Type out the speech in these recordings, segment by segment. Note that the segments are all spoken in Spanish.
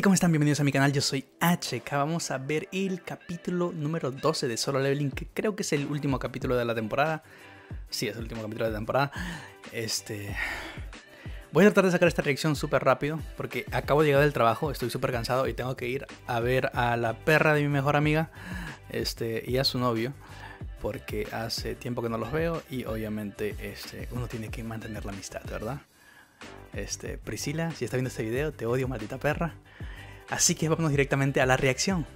¿cómo están? Bienvenidos a mi canal, yo soy HK. Vamos a ver el capítulo número 12 de Solo Leveling, que creo que es el último capítulo de la temporada. Sí, es el último capítulo de la temporada. Este... Voy a tratar de sacar esta reacción súper rápido, porque acabo de llegar del trabajo, estoy súper cansado y tengo que ir a ver a la perra de mi mejor amiga este, y a su novio, porque hace tiempo que no los veo y obviamente este, uno tiene que mantener la amistad, ¿verdad? Este, Priscila, si está viendo este video, te odio, maldita perra. Así que vamos directamente a la reacción.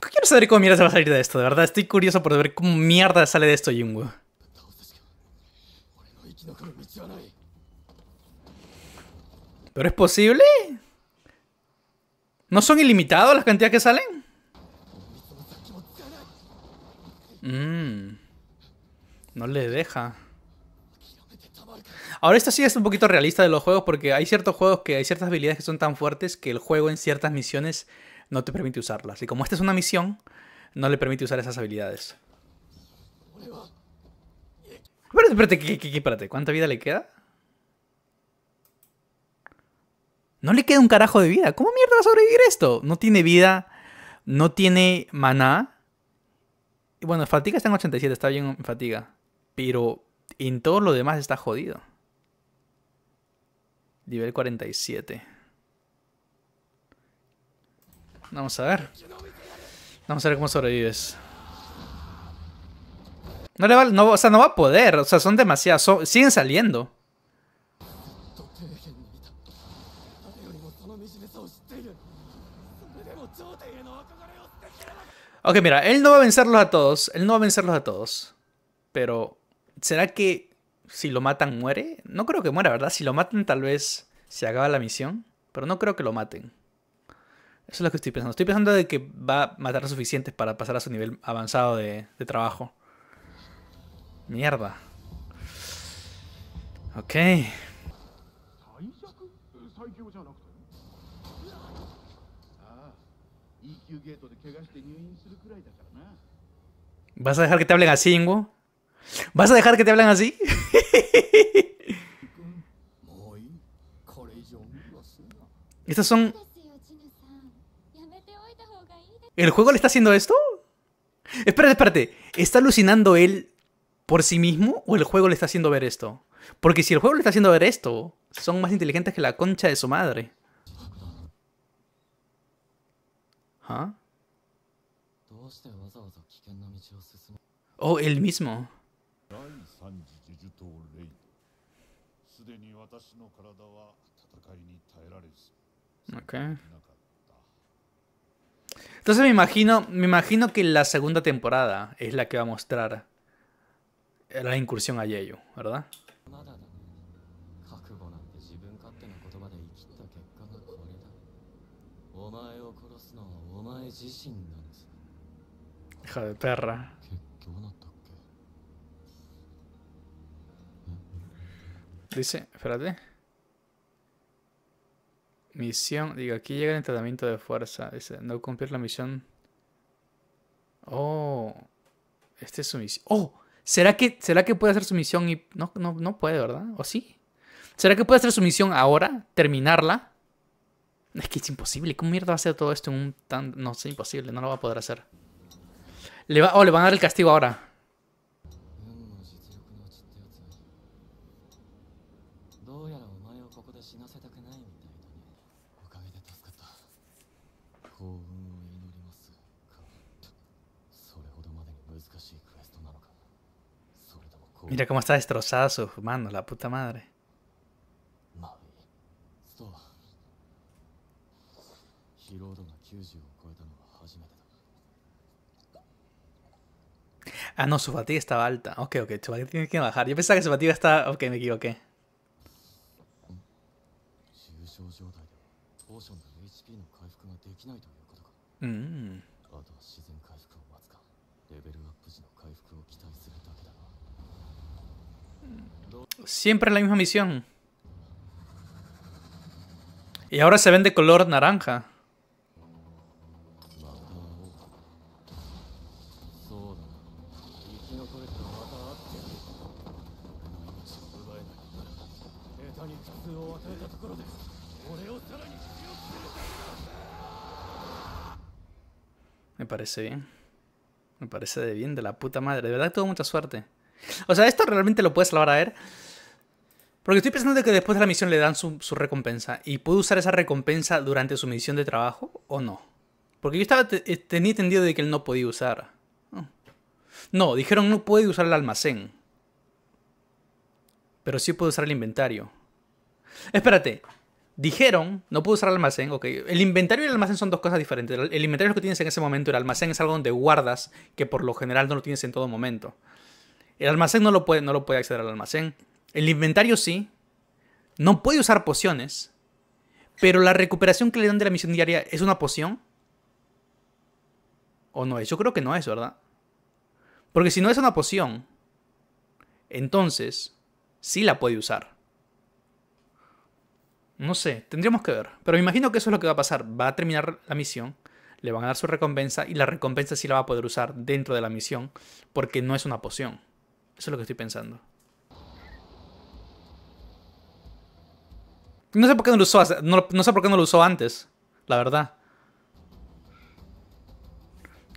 Quiero saber cómo mierda se va a salir de esto, de verdad. Estoy curioso por ver cómo mierda sale de esto Jungo. ¿Pero es posible? ¿No son ilimitados las cantidades que salen? Mmm. No le deja. Ahora, esto sí es un poquito realista de los juegos porque hay ciertos juegos que hay ciertas habilidades que son tan fuertes que el juego en ciertas misiones no te permite usarlas. Y como esta es una misión, no le permite usar esas habilidades. Espérate, espérate, ¿cuánta vida le queda? No le queda un carajo de vida. ¿Cómo mierda va a sobrevivir esto? No tiene vida, no tiene maná. Y bueno, fatiga está en 87, está bien fatiga. Pero en todo lo demás está jodido. Nivel 47. Vamos a ver. Vamos a ver cómo sobrevives. No le va, no, o sea, no va a poder. O sea, son demasiados siguen saliendo. Ok, mira, él no va a vencerlos a todos. Él no va a vencerlos a todos. Pero, ¿será que si lo matan muere. No creo que muera, ¿verdad? Si lo matan tal vez se acaba la misión, pero no creo que lo maten. Eso es lo que estoy pensando. Estoy pensando de que va a matar suficientes para pasar a su nivel avanzado de, trabajo. Mierda. Ok. ¿Vas a dejar que te hablen así, Ingo? ¿Vas a dejar que te hablen así? Estas son... ¿El juego le está haciendo esto? Espérate, espérate. ¿Está alucinando él por sí mismo o el juego le está haciendo ver esto? Porque si el juego le está haciendo ver esto, son más inteligentes que la concha de su madre. ¿Ah? Oh, él mismo. Ok. Entonces me imagino, me imagino que la segunda temporada es la que va a mostrar la incursión a Yeyo, ¿verdad? Hija de perra. Dice, espérate. Misión, digo, aquí llega el entrenamiento de fuerza. Dice, no cumplir la misión. Oh, este es su misión. Oh, ¿será que, ¿será que puede hacer su misión y no, puede, ¿verdad? ¿O sí? ¿Será que puede hacer su misión ahora? ¿Terminarla? Es que es imposible. ¿Cómo mierda va a hacer todo esto en un tan... No, es imposible. No lo va a poder hacer. Le va... Oh, le van a dar el castigo ahora. Mira cómo está destrozada su mano, la puta madre. Ah, no, su fatiga estaba alta. Ok, ok, su fatiga tiene que bajar. Yo pensaba que su fatiga estaba... Ok, me equivoqué. Mmm. Siempre la misma misión. Y ahora se ven de color naranja. Me parece bien. Me parece de bien, de la puta madre. De verdad tuvo mucha suerte. O sea, esto realmente lo puedes salvar a ver. Porque estoy pensando que después de la misión le dan su, recompensa. ¿Y puede usar esa recompensa durante su misión de trabajo o no? Porque yo estaba eh, tenía entendido de que él no podía usar. Oh. No. dijeron no puede usar el almacén. Pero sí puede usar el inventario. Espérate. Dijeron, no puedo usar el almacén, ok. El inventario y el almacén son dos cosas diferentes. El inventario es lo que tienes en ese momento, el almacén es algo donde guardas, que por lo general no lo tienes en todo momento. El almacén no lo puede, no lo puede acceder al almacén. El inventario sí. No puede usar pociones. Pero la recuperación que le dan de la misión diaria es una poción. ¿O no es? Yo creo que no es, ¿verdad? Porque si no es una poción, entonces sí la puede usar. No sé, tendríamos que ver. Pero me imagino que eso es lo que va a pasar. Va a terminar la misión, le van a dar su recompensa y la recompensa sí la va a poder usar dentro de la misión porque no es una poción. Eso es lo que estoy pensando. No sé por qué no lo usó, antes, la verdad.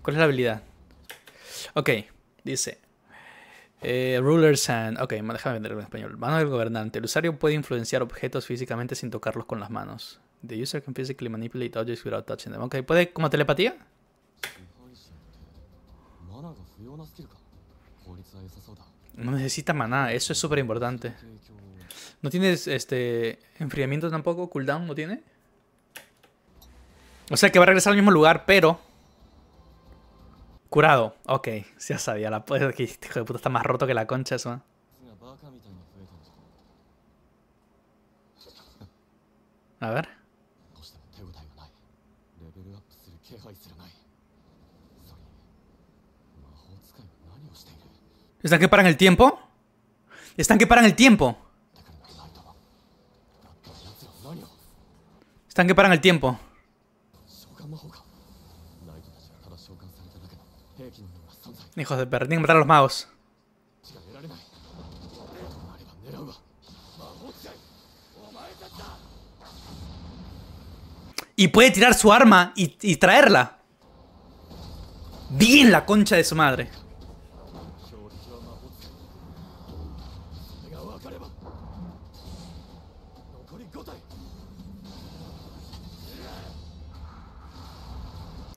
¿Cuál es la habilidad? Ok, dice. Eh, ruler's Hand. Ok, déjame venderlo en español. Mano del gobernante. El usuario puede influenciar objetos físicamente sin tocarlos con las manos. The user can physically manipulate objects without touching them. Ok, ¿puede como telepatía? No necesita maná, eso es súper importante. ¿No tienes este enfriamiento tampoco? ¿Cooldown no tiene? O sea que va a regresar al mismo lugar, pero... Curado. Ok, ya sabía. La este hijo de puta está más roto que la concha eso. ¿eh? A ver. ¿Están que paran el tiempo? ¿Están que paran el tiempo? Están que paran el tiempo. Hijos de perra, tienen que matar a los magos. Y puede tirar su arma y traerla. Bien la concha de su madre.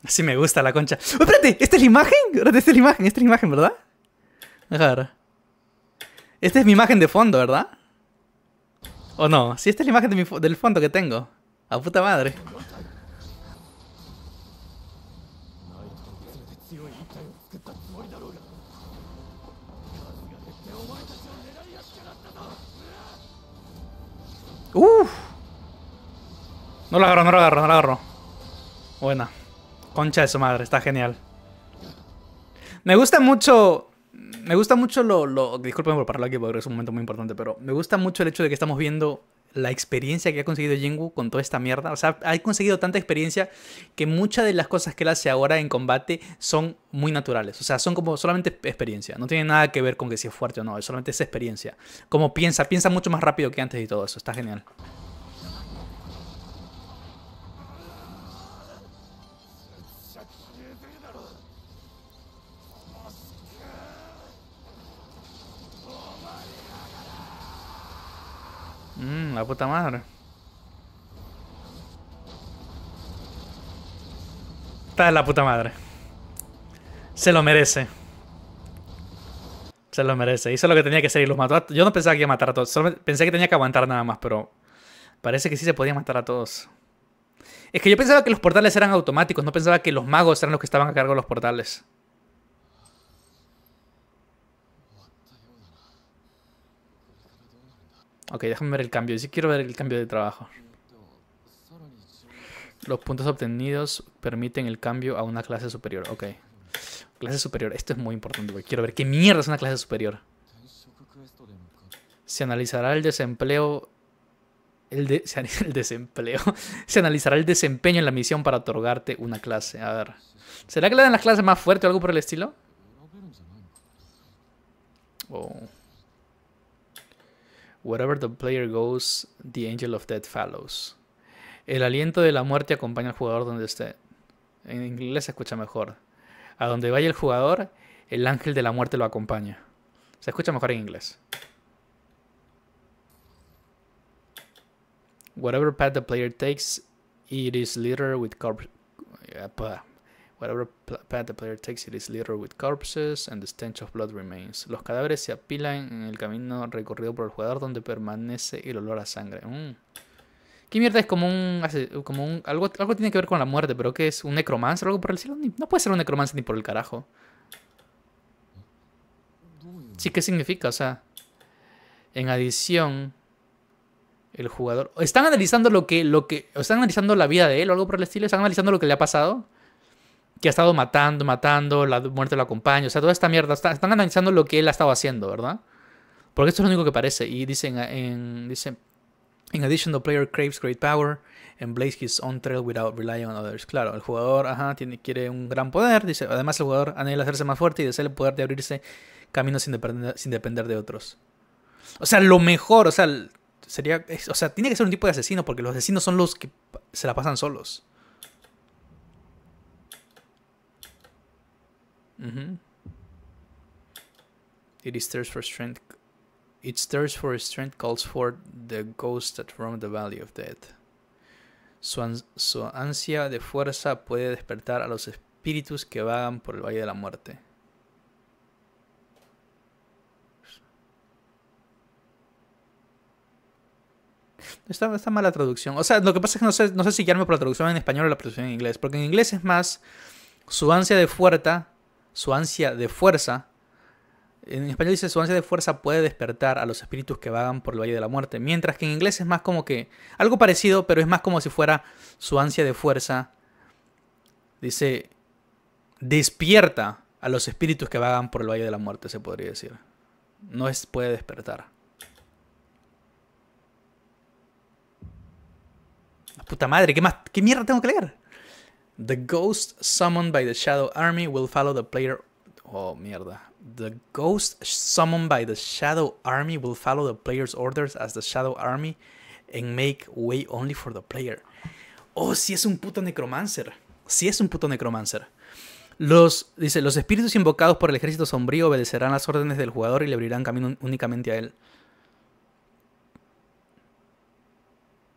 Sí me gusta la concha. ¡Oh, espérate! ¿Esta es la imagen? esta es la imagen, esta es la imagen, ¿verdad? Deja Esta es mi imagen de fondo, ¿verdad? ¿O no? Si esta es la imagen del fondo que tengo. A puta madre. Uf. No la agarro, no lo agarro, no lo agarro. Buena. Concha de su madre, está genial. Me gusta mucho. Me gusta mucho lo. lo disculpen por pararlo aquí porque es un momento muy importante, pero me gusta mucho el hecho de que estamos viendo la experiencia que ha conseguido Jingu con toda esta mierda. O sea, ha conseguido tanta experiencia que muchas de las cosas que él hace ahora en combate son muy naturales. O sea, son como solamente experiencia. No tiene nada que ver con que si es fuerte o no. Es solamente esa experiencia. Como piensa, piensa mucho más rápido que antes y todo eso. Está genial. la puta madre. ¡Está en la puta madre. Se lo merece. Se lo merece. Hizo lo que tenía que hacer y los mató. A... Yo no pensaba que iba a matar a todos. pensé que tenía que aguantar nada más, pero parece que sí se podía matar a todos. Es que yo pensaba que los portales eran automáticos. No pensaba que los magos eran los que estaban a cargo de los portales. Ok, déjame ver el cambio. Y sí quiero ver el cambio de trabajo. Los puntos obtenidos permiten el cambio a una clase superior. Ok. Clase superior. Esto es muy importante güey. quiero ver qué mierda es una clase superior. Se analizará el desempleo el, de, el, desempleo. Se analizará el desempeño en la misión para otorgarte una clase. A ver. ¿Será que le dan las clases más fuertes o algo por el estilo? Oh. Wherever the player goes, the angel of death follows. El aliento de la muerte acompaña al jugador donde esté. En inglés se escucha mejor. A donde vaya el jugador, el ángel de la muerte lo acompaña. Se escucha mejor en inglés. Whatever path the player takes, it is littered with corpses. Eh, Whatever path the player takes, it is littered with corpses and the stench of blood remains. Los cadáveres se apilan en el camino recorrido por el jugador donde permanece el olor a sangre. Mm. ¿Qué mierda es como un... Como algo, algo tiene que ver con la muerte, pero ¿qué es? ¿Un necromancer o algo por el estilo? no puede ser un necromancer ni por el carajo. Sí, ¿qué significa? O sea, en adición, el jugador... ¿Están analizando lo que, lo que... ¿Están analizando la vida de él o algo por el estilo? ¿Están analizando lo que le ha pasado? que ha estado matando, matando, la muerte lo acompaña, o sea, toda esta mierda. están analizando lo que él ha estado haciendo, ¿verdad? Porque esto es lo único que parece. Y dicen, en, In addition, the player craves great power and blazes his own trail without relying on others. Claro, el jugador ajá, tiene, quiere un gran poder, dice. Además, el jugador anhela hacerse más fuerte y desea el poder de abrirse caminos sin depender, sin depender de otros. O sea, lo mejor, o sea, sería. O sea, tiene que ser un tipo de asesino, porque los asesinos son los que se la pasan solos. It for strength. Its thirst for strength calls the ghosts that the valley of death. Su, ansia de fuerza puede despertar a los espíritus que vagan por el valle de la muerte. Está, está mala traducción. O sea, lo que pasa es que no sé, no sé si guiarme por la traducción en español o la traducción en inglés. Porque en inglés es más su ansia de fuerza su ansia de fuerza, en español dice su ansia de fuerza puede despertar a los espíritus que vagan por el Valle de la Muerte, mientras que en inglés es más como que algo parecido, pero es más como si fuera su ansia de fuerza, dice, despierta a los espíritus que vagan por el Valle de la Muerte, se podría decir. No es puede despertar. Puta madre, ¿qué más? ¿Qué mierda tengo que leer? The ghost summoned by the Shadow Army will follow the player. Oh, mierda. The ghost summoned by the Shadow Army will follow the player's orders as the Shadow Army and make way only for the player. Oh, si es un puto necromancer. Si es un puto necromancer. Los, dice, los espíritus invocados por el ejército sombrío obedecerán las órdenes del jugador y le abrirán camino únicamente a él.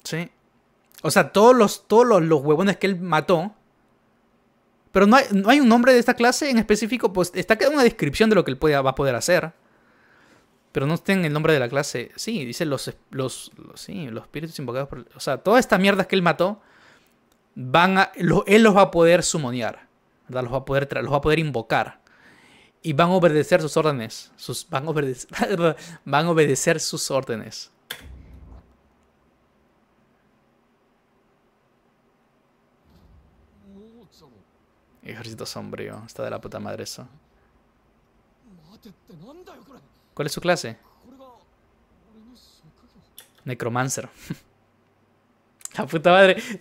Sí. O sea, todos los, todos los, los huevones que él mató pero no hay, un nombre de esta clase en específico, pues está una descripción de lo que él puede, va a poder hacer. Pero no está en el nombre de la clase. Sí, dice los, los, espíritus invocados por... O sea, todas estas mierdas que él mató, van a, él los va a poder sumonear. Los, va a poder, los va a poder invocar. Y van a obedecer sus órdenes. Sus, van, van a obedecer sus órdenes. Ejército sombrío. Está de la puta madre eso. ¿Cuál es su clase? Necromancer. la puta madre.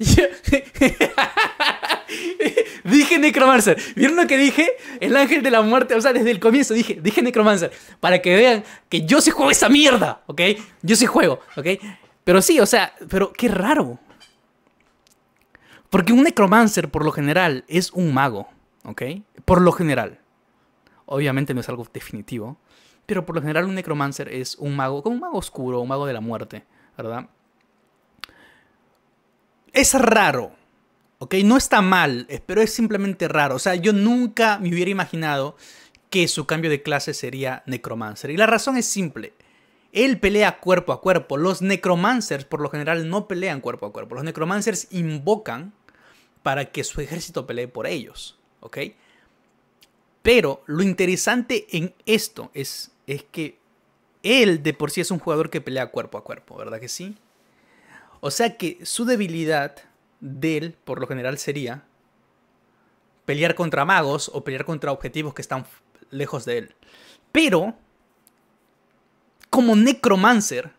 dije Necromancer. ¿Vieron lo que dije? El ángel de la muerte. O sea, desde el comienzo dije, dije Necromancer. Para que vean que yo sí juego esa mierda, ¿ok? Yo sí juego, ¿ok? Pero sí, o sea, pero qué raro. Porque un necromancer, por lo general, es un mago, ¿ok? Por lo general. Obviamente no es algo definitivo, pero por lo general un necromancer es un mago, como un mago oscuro, un mago de la muerte, ¿verdad? Es raro, ¿ok? No está mal, eh, pero es simplemente raro. O sea, yo nunca me hubiera imaginado que su cambio de clase sería necromancer. Y la razón es simple. Él pelea cuerpo a cuerpo. Los necromancers por lo general no pelean cuerpo a cuerpo. Los necromancers invocan para que su ejército pelee por ellos, ¿ok? Pero lo interesante en esto es, es que él de por sí es un jugador que pelea cuerpo a cuerpo, ¿verdad que sí? O sea que su debilidad de él, por lo general, sería pelear contra magos o pelear contra objetivos que están lejos de él. Pero, como necromancer,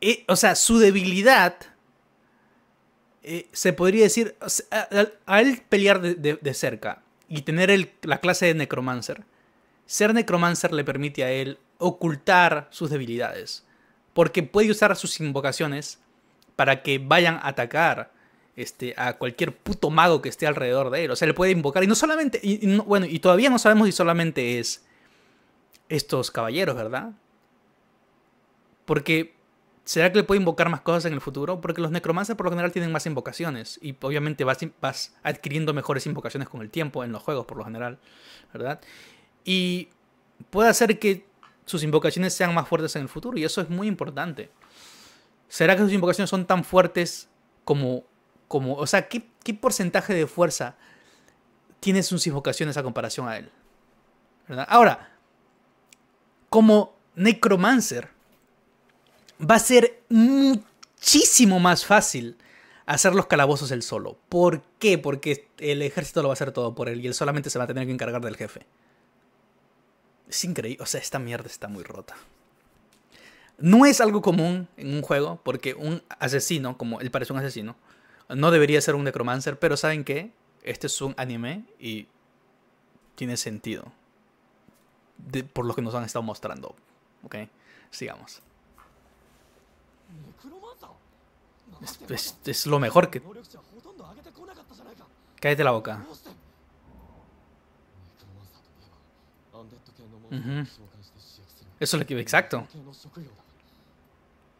eh, o sea, su debilidad eh, se podría decir, a, él pelear de, cerca y tener la clase de necromancer, ser necromancer le permite a él ocultar sus debilidades, porque puede usar sus invocaciones para que vayan a atacar este, a cualquier puto mago que esté alrededor de él. O sea, le puede invocar. Y no solamente, y, bueno, y todavía no sabemos si solamente es estos caballeros, ¿verdad? Porque ¿Será que le puede invocar más cosas en el futuro? Porque los necromancers por lo general tienen más invocaciones y obviamente vas, adquiriendo mejores invocaciones con el tiempo en los juegos por lo general, ¿verdad? Y puede hacer que sus invocaciones sean más fuertes en el futuro y eso es muy importante. ¿Será que sus invocaciones son tan fuertes como... como o sea, ¿qué, porcentaje de fuerza tiene sus invocaciones a comparación a él? Ahora, como necromancer, va a ser muchísimo más fácil hacer los calabozos él solo. ¿Por qué? Porque el ejército lo va a hacer todo por él y él solamente se va a tener que encargar del jefe. Es increíble, o sea, esta mierda está muy rota. No es algo común en un juego, porque un asesino, como él parece un asesino, no debería ser un necromancer, pero ¿saben qué? Este es un anime y tiene sentido. por lo que nos han estado mostrando. ¿Ok? Sigamos. Es, lo mejor que... Cállate la boca. Eso es lo que... Exacto.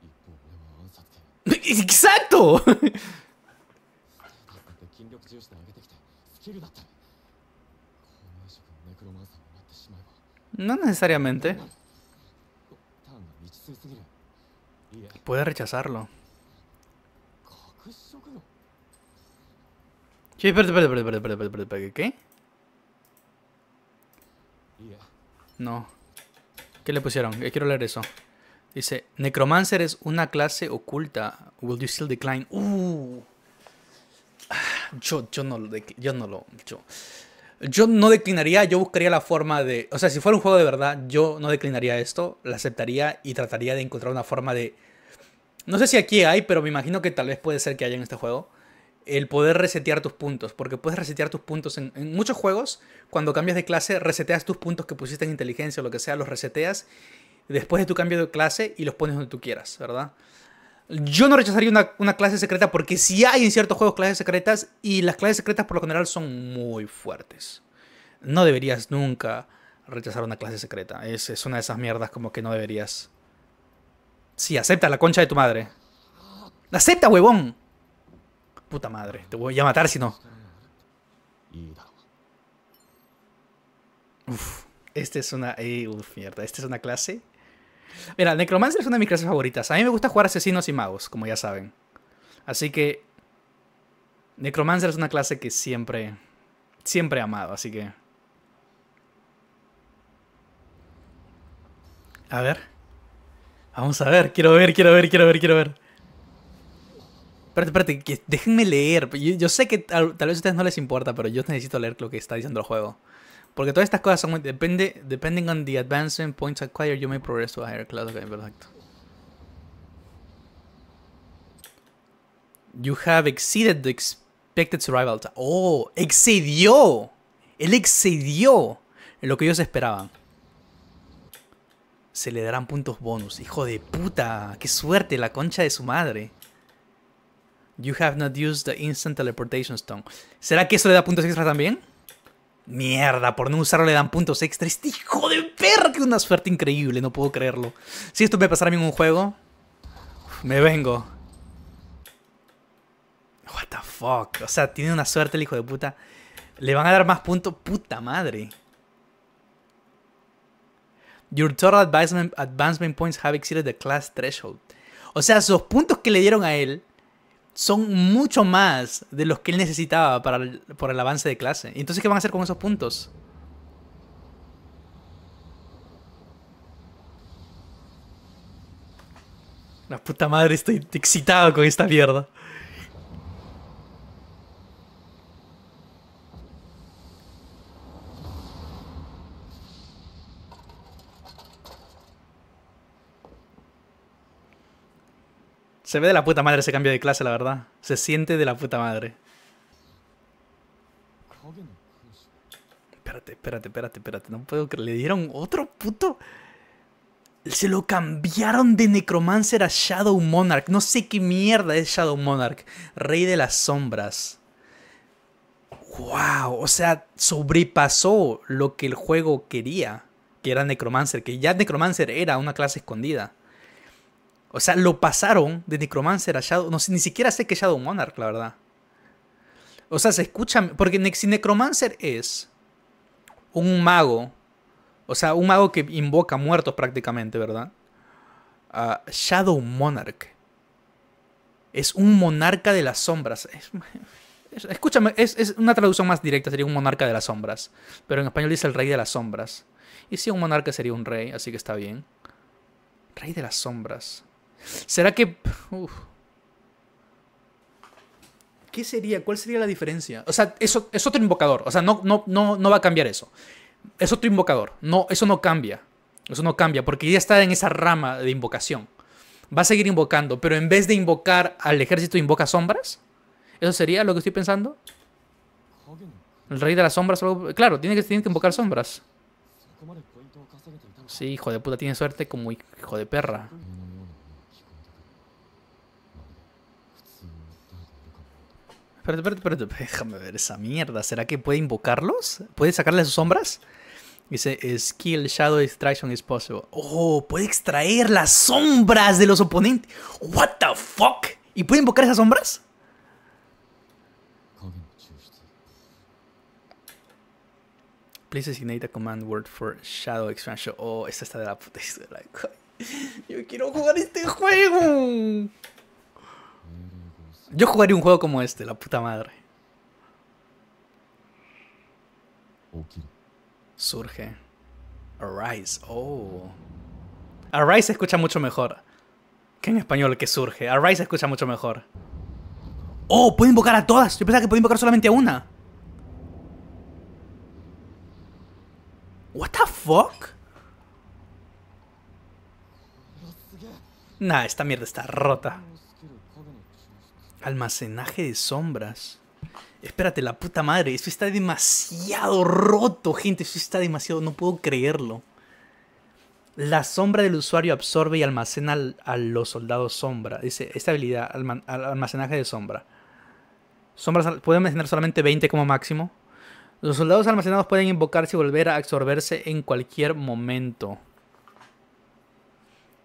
¡Exacto! No necesariamente. Puede rechazarlo. Sí, espérate, espérate, espérate, espérate, espérate, espérate, ¿qué? No. ¿Qué le pusieron? Eh, quiero leer eso. Dice, Necromancer es una clase oculta. Will you still decline? Uh. Yo, yo no lo, yo no lo, yo. Yo no declinaría, yo buscaría la forma de, o sea, si fuera un juego de verdad, yo no declinaría esto, la aceptaría y trataría de encontrar una forma de no sé si aquí hay, pero me imagino que tal vez puede ser que haya en este juego. El poder resetear tus puntos, porque puedes resetear tus puntos en, muchos juegos. Cuando cambias de clase, reseteas tus puntos que pusiste en inteligencia o lo que sea, los reseteas después de tu cambio de clase y los pones donde tú quieras, ¿verdad? Yo no rechazaría una, clase secreta porque si hay en ciertos juegos clases secretas y las clases secretas por lo general son muy fuertes. No deberías nunca rechazar una clase secreta. es una de esas mierdas como que no deberías Sí, acepta la concha de tu madre. La ¡Acepta, huevón! Puta madre, te voy a matar si no. Uf, esta es una... Eh, uf, mierda, esta es una clase... Mira, Necromancer es una de mis clases favoritas. A mí me gusta jugar asesinos y magos, como ya saben. Así que... Necromancer es una clase que siempre... Siempre he amado, así que... A ver... Vamos a ver, quiero ver, quiero ver, quiero ver, quiero ver. Espérate, espérate, déjenme leer. Yo, sé que tal, vez a ustedes no les importa, pero yo necesito leer lo que está diciendo el juego. Porque todas estas cosas son muy... Depende, depending on the advancement points acquired, you may progress to a higher class. Ok, perfecto. You have exceeded the expected survival time. ¡Oh! ¡Excedió! Él excedió lo que ellos esperaban se le darán puntos bonus. Hijo de puta, qué suerte, la concha de su madre. You have not used the instant teleportation stone. ¿Será que eso le da puntos extra también? Mierda, por no usarlo le dan puntos extra. Este hijo de perra, ¡Qué una suerte increíble, no puedo creerlo. Si esto me pasara a mí en un juego, me vengo. What the fuck. O sea, tiene una suerte el hijo de puta. Le van a dar más puntos. Puta madre. Your total advancement, points have exceeded the class threshold. O sea, esos puntos que le dieron a él son mucho más de los que él necesitaba para el avance de clase. Entonces, ¿qué van a hacer con esos puntos? La puta madre, estoy excitado con esta mierda. Se ve de la puta madre ese cambio de clase, la verdad. Se siente de la puta madre. Espérate, espérate, espérate, espérate. No puedo creer. Le dieron otro puto. Se lo cambiaron de Necromancer a Shadow Monarch. No sé qué mierda es Shadow Monarch. Rey de las sombras. ¡Wow! O sea, sobrepasó lo que el juego quería. Que era Necromancer. Que ya Necromancer era una clase escondida. O sea, lo pasaron de Necromancer a Shadow. No sé, ni siquiera sé que Shadow Monarch, la verdad. O sea, se escucha. Porque si Necromancer es un mago. O sea, un mago que invoca muertos prácticamente, ¿verdad? Ah, Shadow Monarch. Es un monarca de las sombras. escúchame, es, una traducción más directa, sería un monarca de las sombras. Pero en español dice el rey de las sombras. Y si un monarca sería un rey, así que está bien. Rey de las sombras. ¿Será que... ¿Qué sería? ¿Cuál sería la diferencia? O sea, eso es otro invocador. O sea, no, no, no, va a cambiar eso. Es otro invocador. No, eso no cambia. Eso no cambia porque ya está en esa rama de invocación. Va a seguir invocando, pero en vez de invocar al ejército invoca sombras. ¿Eso sería lo que estoy pensando? ¿El rey de las sombras? Claro, tiene que, tiene que invocar sombras. Sí, hijo de puta, tiene suerte como hijo de perra. Espérate, espérate, espérate, déjame ver esa mierda. ¿Será que puede invocarlos? ¿Puede sacarle sus sombras? Dice, skill shadow extraction is possible. Oh, puede extraer las sombras de los oponentes. What the fuck? ¿Y puede invocar esas sombras? Please designate a command word for shadow extraction. Oh, esta está de la puta. Yo quiero jugar este juego. Yo jugaría un juego como este, la puta madre. Surge. Arise. Oh. Arise se escucha mucho mejor. Que en español que surge. Arise se escucha mucho mejor. Oh, puedo invocar a todas. Yo pensaba que podía invocar solamente a una. What the fuck? Nah, esta mierda está rota. Almacenaje de sombras. Espérate, la puta madre. esto está demasiado roto, gente. Eso está demasiado. No puedo creerlo. La sombra del usuario absorbe y almacena a los soldados sombra. Dice, esta habilidad, almacenaje de sombra. Sombras pueden almacenar solamente 20 como máximo. Los soldados almacenados pueden invocarse y volver a absorberse en cualquier momento.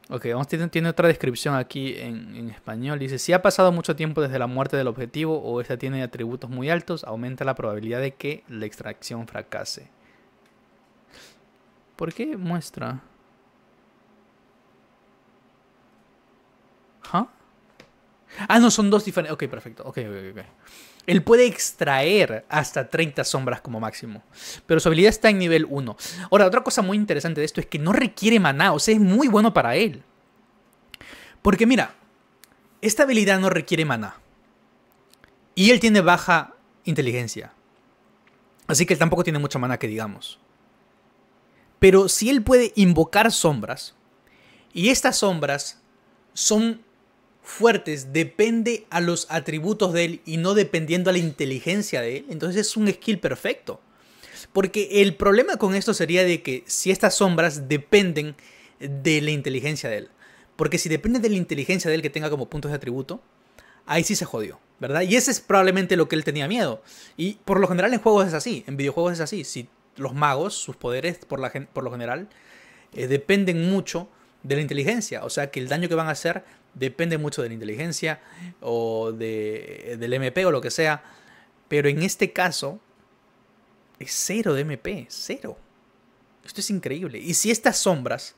Ok, vamos, tiene, otra descripción aquí en, español. Dice, si ha pasado mucho tiempo desde la muerte del objetivo o esta tiene atributos muy altos, aumenta la probabilidad de que la extracción fracase. ¿Por qué muestra? ¿Ah? Ah, no, son dos diferentes. Ok, perfecto. Ok, ok, ok. Él puede extraer hasta 30 sombras como máximo. Pero su habilidad está en nivel 1. Ahora, otra cosa muy interesante de esto es que no requiere maná. O sea, es muy bueno para él. Porque mira, esta habilidad no requiere maná. Y él tiene baja inteligencia. Así que él tampoco tiene mucha maná que digamos. Pero si él puede invocar sombras, y estas sombras son fuertes depende a los atributos de él y no dependiendo a la inteligencia de él, entonces es un skill perfecto. Porque el problema con esto sería de que si estas sombras dependen de la inteligencia de él. Porque si depende de la inteligencia de él que tenga como puntos de atributo, ahí sí se jodió, ¿verdad? Y ese es probablemente lo que él tenía miedo. Y por lo general en juegos es así, en videojuegos es así. Si los magos, sus poderes por, la, por lo general, eh, dependen mucho de la inteligencia. O sea que el daño que van a hacer depende mucho de la inteligencia o de, del MP o lo que sea. Pero en este caso es cero de MP, cero. Esto es increíble. Y si estas sombras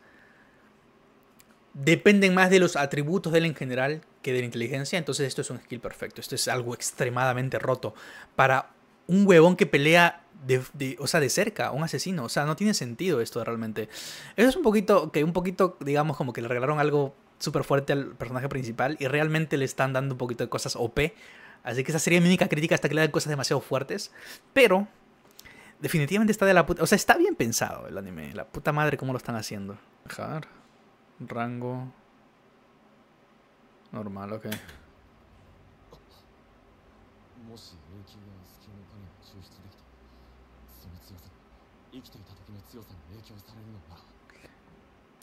dependen más de los atributos de él en general que de la inteligencia, entonces esto es un skill perfecto. Esto es algo extremadamente roto para un huevón que pelea de, o sea, de cerca, un asesino. O sea, no tiene sentido esto realmente. Eso es un poquito, que un poquito, digamos, como que le regalaron algo súper fuerte al personaje principal y realmente le están dando un poquito de cosas OP. Así que esa sería mi única crítica hasta que le dan cosas demasiado fuertes. Pero, definitivamente está de la puta. O sea, está bien pensado el anime. La puta madre, cómo lo están haciendo. Dejar. Rango. Normal, ok.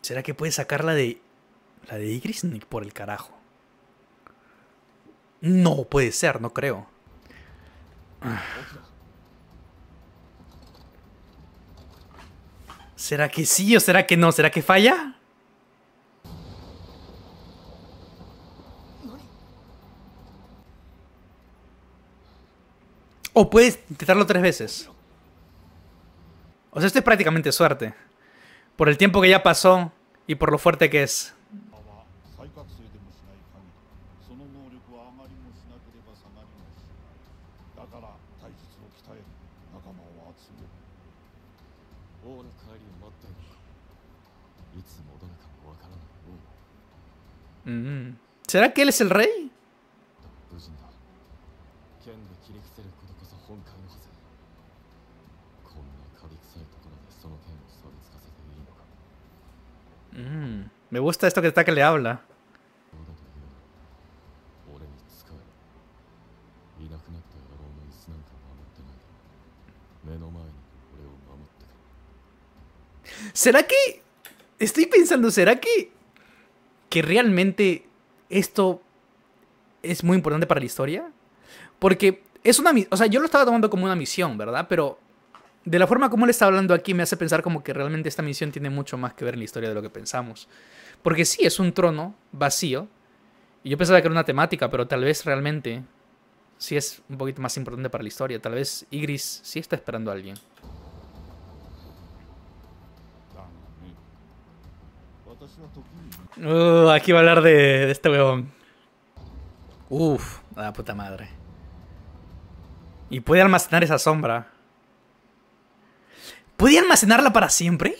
¿Será que puede sacar la de la de Igrisnik por el carajo? No puede ser, no creo. ¿Será que sí o será que no? ¿Será que falla? O puedes intentarlo tres veces. O sea, esto es prácticamente suerte. Por el tiempo que ya pasó y por lo fuerte que es. Mm. Mm. ¿Será que él es el rey? me gusta esto que está que le habla. ¿Será que... Estoy pensando, ¿será que... Que realmente esto es muy importante para la historia? Porque es una... O sea, yo lo estaba tomando como una misión, ¿verdad? Pero de la forma como él está hablando aquí me hace pensar como que realmente esta misión tiene mucho más que ver en la historia de lo que pensamos. Porque sí, es un trono vacío. Y yo pensaba que era una temática, pero tal vez realmente sí es un poquito más importante para la historia. Tal vez Igris sí está esperando a alguien. Uh, aquí va a hablar de, este huevón. Uf, la puta madre. Y puede almacenar esa sombra. ¿Puede almacenarla para siempre?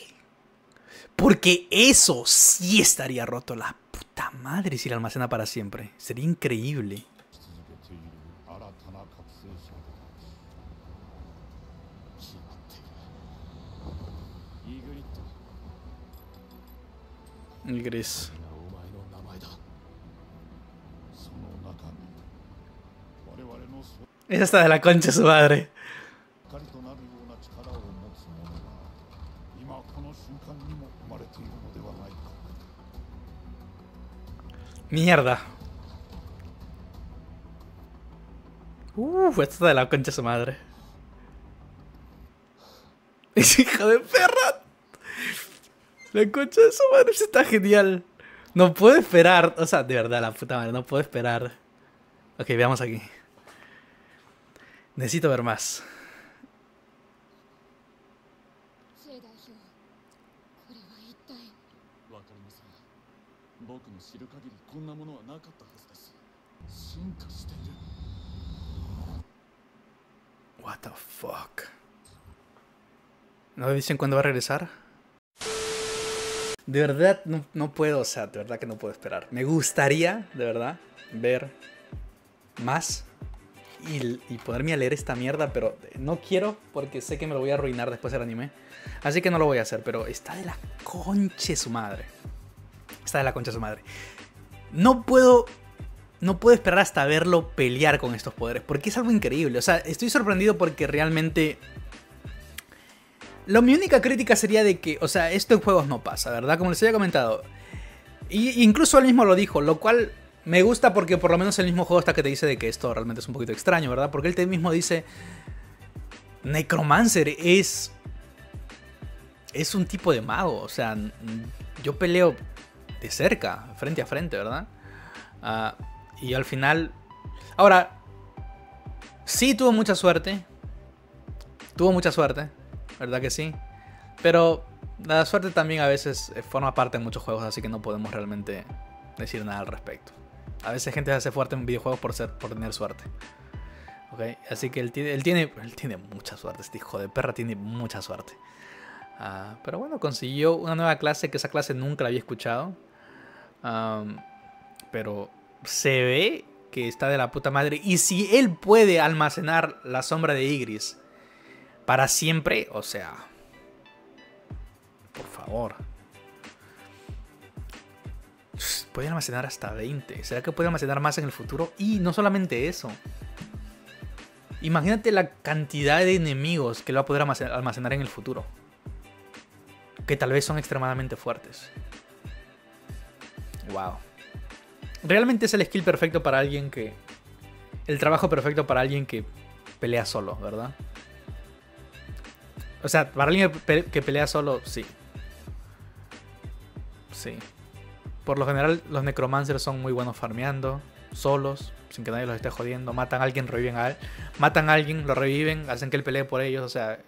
Porque eso sí estaría roto. La puta madre si la almacena para siempre. Sería increíble. Gris. Esa está de la concha su madre. Mierda. Uf, esta está de la concha de su madre. Es hija de perra. La concha de su madre está genial. No puedo esperar. O sea, de verdad, la puta madre, no puedo esperar. Ok, veamos aquí. Necesito ver más. What the fuck? ¿No dicen cuándo va a regresar? De verdad no, no, puedo, o sea, de verdad que no puedo esperar. Me gustaría, de verdad, ver más y, poderme a leer esta mierda, pero no quiero porque sé que me lo voy a arruinar después del anime. Así que no lo voy a hacer, pero está de la concha su madre. Está de la concha su madre. No puedo. No puedo esperar hasta verlo pelear con estos poderes. Porque es algo increíble. O sea, estoy sorprendido porque realmente. Lo, mi única crítica sería de que. O sea, esto en juegos no pasa, ¿verdad? Como les había comentado. Y, incluso él mismo lo dijo, lo cual me gusta porque por lo menos el mismo juego está que te dice de que esto realmente es un poquito extraño, ¿verdad? Porque él te mismo dice, Necromancer es... Es un tipo de mago, o sea, yo peleo de cerca, frente a frente, ¿verdad? Ah, y al final... Ahora, sí tuvo mucha suerte. Tuvo mucha suerte, ¿verdad que sí? Pero la suerte también a veces forma parte de muchos juegos, así que no podemos realmente decir nada al respecto. A veces gente se hace fuerte en videojuegos por, ser, por tener suerte. Okay, así que él tiene, él tiene, él tiene mucha suerte, este hijo de perra tiene mucha suerte. Ah, pero bueno, consiguió una nueva clase que esa clase nunca la había escuchado. pero se ve que está de la puta madre. Y si él puede almacenar la sombra de Igris para siempre, o sea... Por favor puede almacenar hasta 20. ¿Será que puede almacenar más en el futuro? Y no solamente eso. Imagínate la cantidad de enemigos que lo va a poder almacenar en el futuro. Que tal vez son extremadamente fuertes. Wow. Realmente es el skill perfecto para alguien que... El trabajo perfecto para alguien que pelea solo, ¿verdad? O sea, para alguien que pelea solo, sí. Sí. Por lo general, los necromancers son muy buenos farmeando, solos, sin que nadie los esté jodiendo. Matan a alguien, reviven a él. Matan a alguien, lo reviven, hacen que él pelee por ellos, o sea.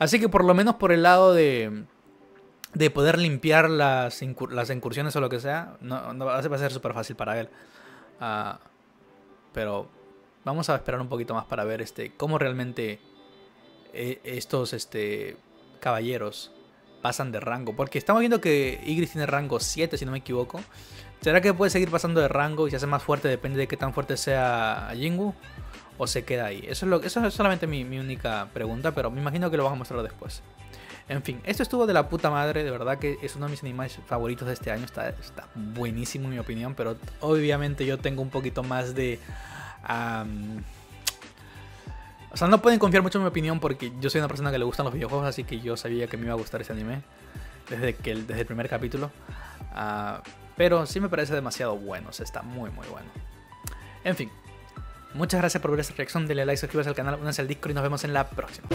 Así que por lo menos por el lado de. De poder limpiar las, las incursiones o lo que sea, no, no va a ser súper fácil para él. Ah, pero vamos a esperar un poquito más para ver este, cómo realmente eh, estos este, caballeros pasan de rango. Porque estamos viendo que Igris tiene rango 7, si no me equivoco. ¿Será que puede seguir pasando de rango y se hace más fuerte? Depende de qué tan fuerte sea Jingu. ¿O se queda ahí? Eso es, lo, eso es solamente mi, única pregunta, pero me imagino que lo vamos a mostrar después. En fin, esto estuvo de la puta madre, de verdad que es uno de mis animales favoritos de este año, está, buenísimo en mi opinión, pero obviamente yo tengo un poquito más de... O sea, no pueden confiar mucho en mi opinión porque yo soy una persona que le gustan los videojuegos, así que yo sabía que me iba a gustar ese anime desde, que, el, desde el primer capítulo. Ah, pero sí me parece demasiado bueno, o sea, está muy, muy bueno. En fin, muchas gracias por ver esta reacción, denle like, suscríbase al canal, únanse al Discord y nos vemos en la próxima.